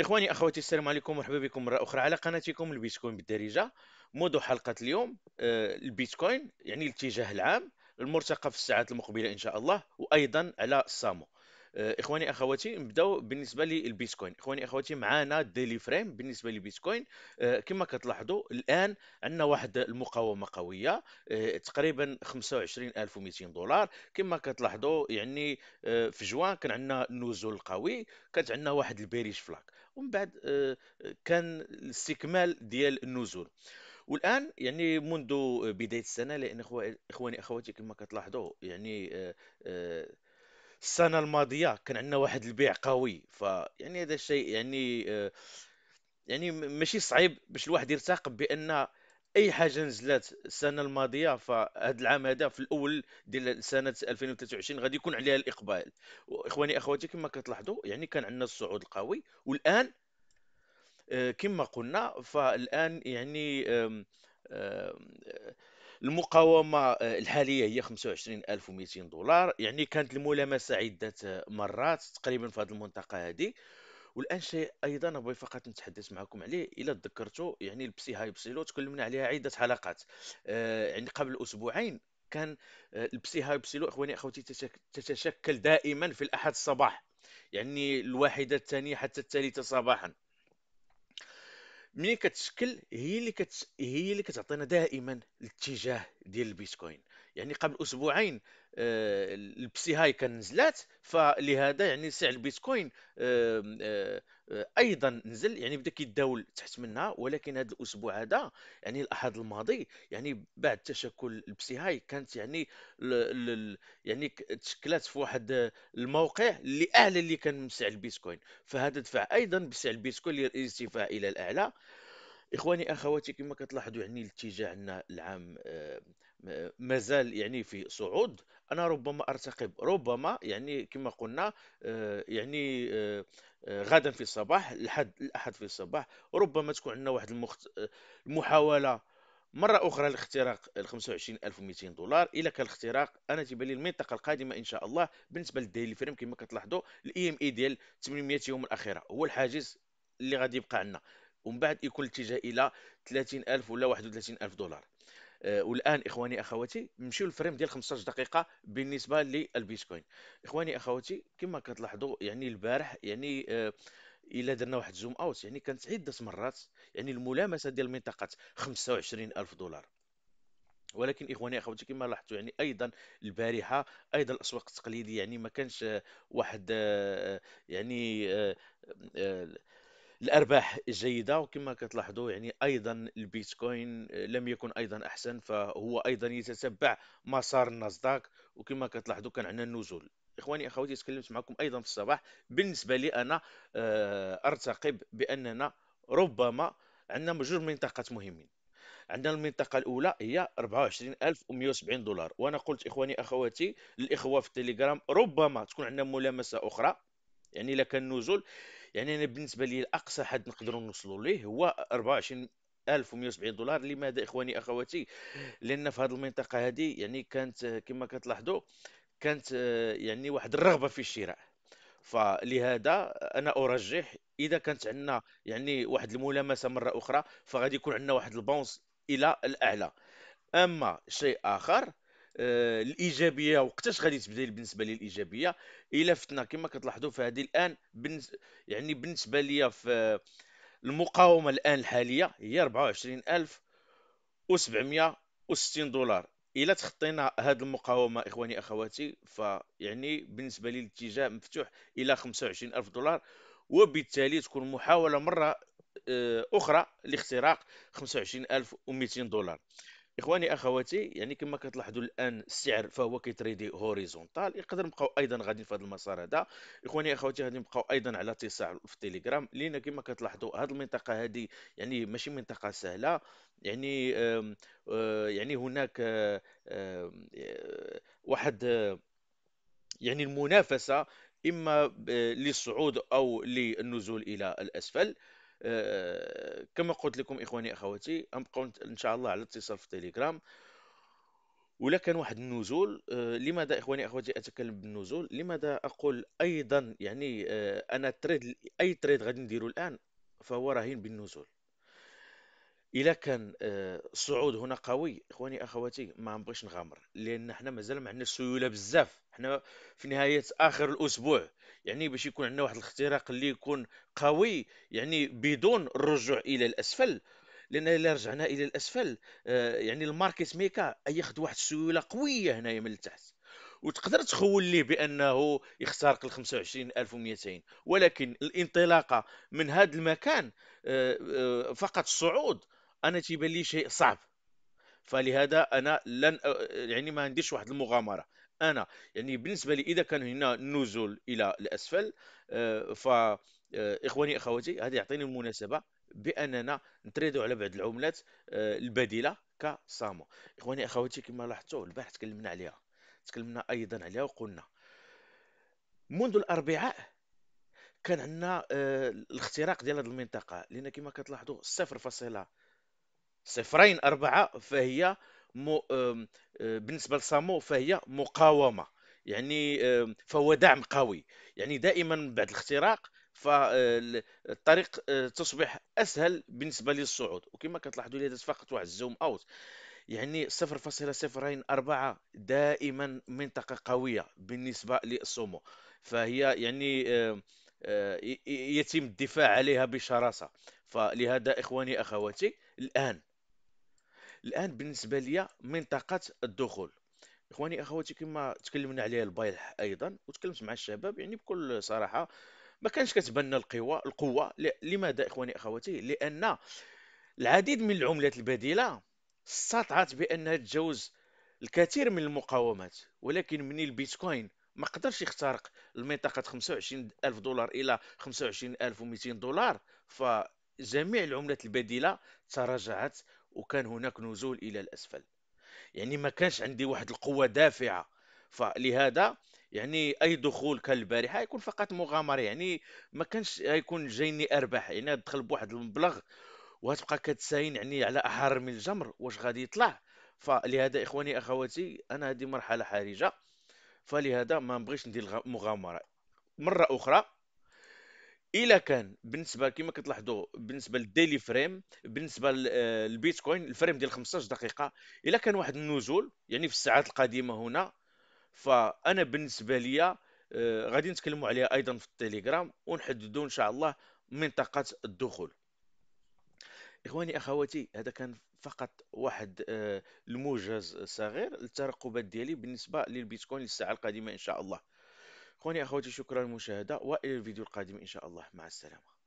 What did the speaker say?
اخواني اخواتي السلام عليكم مرحبا بكم مره اخرى على قناتكم البيتكوين بالدارجه موضوع حلقه اليوم آه، البيتكوين يعني الاتجاه العام المرتقى في الساعات المقبله ان شاء الله وايضا على السامو آه، اخواني اخواتي نبداو بالنسبه للبيتكوين اخواني اخواتي معانا ديلي فريم بالنسبه للبيتكوين آه، كما كتلاحظوا الان عندنا واحد المقاومه قويه آه، تقريبا 25200 دولار كما كتلاحظوا يعني في جوان كان عندنا نزول قوي كانت عندنا واحد البيريش فلاك ومن بعد كان الاستكمال ديال النزول والان يعني منذ بدايه السنه لان اخواني اخواتي كما كتلاحظوا يعني السنه الماضيه كان عندنا واحد البيع قوي فيعني هذا الشيء يعني آه، يعني ماشي صعيب باش الواحد يرتقب بان اي حاجه نزلت السنه الماضيه فهاد العام هذا في الاول ديال سنه 2023 غادي يكون عليها الاقبال واخواني اخواتي كما كتلاحظوا يعني كان عندنا الصعود القوي والان آه، كما قلنا فالان يعني آم، آم، المقاومه آه، الحاليه هي 25200 دولار يعني كانت الملامسه عده آه، مرات تقريبا في هذه المنطقه هذه والان شيء ايضا ابغي فقط نتحدث معكم عليه الا تذكرتوا يعني البسي هاي لو تكلمنا عليها عده حلقات آه يعني قبل اسبوعين كان آه، البسي هاي لو اخواني اخوتي تتشكل دائما في الاحد الصباح يعني الواحده الثانيه حتى الثالثه صباحا ملي كتشكل هي اللي كت... هي اللي كتعطينا دائما الاتجاه ديال البيتكوين يعني قبل اسبوعين آه، البسي هاي كان نزلات فلهذا يعني سعر البيتكوين آه، آه، ايضا نزل يعني بدا كيداول تحت منها ولكن هذا الاسبوع هذا يعني الاحد الماضي يعني بعد تشكل البسي هاي كانت يعني ل ل يعني تشكلات في واحد الموقع اللي اعلى اللي كان من سعر البيتكوين فهذا دفع ايضا بسعر البيتكوين للارتفاع الى الاعلى اخواني اخواتي كما كتلاحظوا يعني الاتجاه عندنا العام مازال يعني في صعود انا ربما ارتقب ربما يعني كما قلنا آه، يعني آه، آه، غدا في الصباح الاحد الاحد في الصباح ربما تكون عندنا واحد المخت... المحاوله مرة أخرى لاختراق ال 25200 دولار إلا كان الاختراق أنا تيبان لي المنطقة القادمة إن شاء الله بالنسبة للديلي فريم كما كتلاحظوا الإي إم e إي e ديال 800 يوم الأخيرة هو الحاجز اللي غادي يبقى عندنا ومن بعد يكون الاتجاه إلى 30000 ولا 31000 دولار آه، والان اخواني اخواتي نمشيو للفريم ديال 15 دقيقه بالنسبه للبيتكوين اخواني اخواتي كما كتلاحظوا يعني البارح يعني آه، الا درنا واحد زوم اوت يعني كانت عده مرات يعني الملامسه ديال منطقه 25000 دولار ولكن اخواني اخواتي كما لاحظتوا يعني ايضا البارحه ايضا الاسواق التقليديه يعني ما كانش آه، واحد يعني الارباح جيده وكما كتلاحظوا يعني ايضا البيتكوين آه، لم يكن ايضا احسن فهو ايضا يتتبع مسار الناسداك وكما كتلاحظوا كان عندنا النزول اخواني اخواتي تكلمت معكم ايضا في الصباح بالنسبه لي انا آه، ارتقب باننا ربما عندنا مجرد منطقات مهمين عندنا المنطقة الأولى هي 24170 دولار وأنا قلت إخواني أخواتي الإخوة في التليجرام ربما تكون عندنا ملامسة أخرى يعني لك النزول نزول يعني انا بالنسبه لي اقصى حد نقدروا نوصلوا ليه هو 24 1170 دولار لماذا اخواني اخواتي لان في هذه المنطقه هذه يعني كانت كما كتلاحظوا كانت آه، يعني واحد الرغبه في الشراء فلهذا انا ارجح اذا كانت عندنا يعني واحد الملامسه مره اخرى فغادي يكون عندنا واحد البونص الى الاعلى اما شيء اخر آه، الايجابيه وقتاش غادي تبدا بالنسبه لي الايجابيه الا فتنا كما كتلاحظوا في هذه الان يعني بالنسبه لي في المقاومه الان الحاليه هي 24760 دولار الا تخطينا هذه المقاومه اخواني اخواتي فيعني بالنسبه لي الاتجاه مفتوح الى 25000 دولار وبالتالي تكون محاوله مره آه، اخرى لاختراق 25200 دولار اخواني اخواتي يعني كما كتلاحظوا الان السعر فهو كيتريدي هوريزونتال يقدر نبقاو ايضا غادي في هذا المسار هذا اخواني اخواتي غادي نبقاو ايضا على اتساع في التليجرام لان كما كتلاحظوا هذه المنطقه هذه يعني ماشي منطقه سهله يعني آم آم يعني هناك آم واحد يعني المنافسه اما للصعود او للنزول الى الاسفل آه، كما قلت لكم اخواني اخواتي غنبقاو ان شاء الله على اتصال في تيليجرام ولا كان واحد النزول آه، لماذا اخواني اخواتي اتكلم بالنزول لماذا اقول ايضا يعني آه، انا تريد اي تريد غادي نديرو الان فهو راهين بالنزول الا كان الصعود آه، هنا قوي اخواني اخواتي ما نبغيش نغامر لان حنا مازال ما عندناش سيوله بزاف حنا في نهايه اخر الاسبوع يعني باش يكون عندنا واحد الاختراق اللي يكون قوي يعني بدون الرجوع الى الاسفل لان الا رجعنا الى الاسفل آه، يعني الماركت ميكا ياخذ واحد السيوله قويه هنايا من التحت وتقدر تخول ليه بانه يخترق ال 25200 ولكن الانطلاقه من هذا المكان آه، فقط الصعود انا تيبان لي شيء صعب فلهذا انا لن يعني ما عنديش واحد المغامره انا يعني بالنسبه لي اذا كان هنا نزول الى الاسفل ف اخواني اخواتي هذا يعطيني المناسبه باننا نتريدو على بعض العملات البديله كسامو اخواني اخواتي كما لاحظتوا البارح تكلمنا عليها تكلمنا ايضا عليها وقلنا منذ الاربعاء كان عندنا آه، الاختراق ديال هذه المنطقه لان كما كتلاحظوا 0.0 صفرين أربعة فهي م... آه، بالنسبة لسامو فهي مقاومة يعني فهو دعم قوي يعني دائما بعد الاختراق فالطريق آه، آه، تصبح اسهل بالنسبه للصعود وكما كتلاحظوا هذا فقط واحد الزوم اوت يعني 0.04 دائما منطقه قويه بالنسبه للسومو فهي يعني يتم الدفاع عليها بشراسه فلهذا اخواني اخواتي الان الان بالنسبه ليا منطقه الدخول اخواني اخواتي كما تكلمنا عليها البارح ايضا وتكلمت مع الشباب يعني بكل صراحه ما كانش كتبان القوه القوه لماذا اخواني اخواتي لان العديد من العملات البديله استطاعت بانها تتجاوز الكثير من المقاومات ولكن من البيتكوين ما قدرش يخترق المنطقة 25 ألف دولار إلى 25 ألف دولار فجميع العملات البديلة تراجعت وكان هناك نزول الى الاسفل يعني ما كانش عندي واحد القوه دافعه فلهذا يعني اي دخول كان البارحه يكون فقط مغامره يعني ما كانش يكون جايني ارباح يعني ادخل بواحد المبلغ وهتبقى كتساين يعني على احر من الجمر واش غادي يطلع فلهذا اخواني اخواتي انا هذه مرحله حرجه فلهذا ما نبغيش ندير مغامره مره اخرى الا كان بالنسبه كما كتلاحظوا بالنسبه للديلي فريم بالنسبه آه، للبيتكوين الفريم ديال 15 دقيقه الا كان واحد النزول يعني في الساعات القادمه هنا فانا بالنسبه ليا آه، غادي نتكلموا عليها ايضا في التليجرام ونحددوا ان شاء الله منطقه الدخول اخواني اخواتي هذا كان فقط واحد آه، الموجز صغير للترقبات ديالي بالنسبه للبيتكوين للساعه القادمه ان شاء الله خوني أخواتي شكرا للمشاهدة وإلى الفيديو القادم إن شاء الله مع السلامة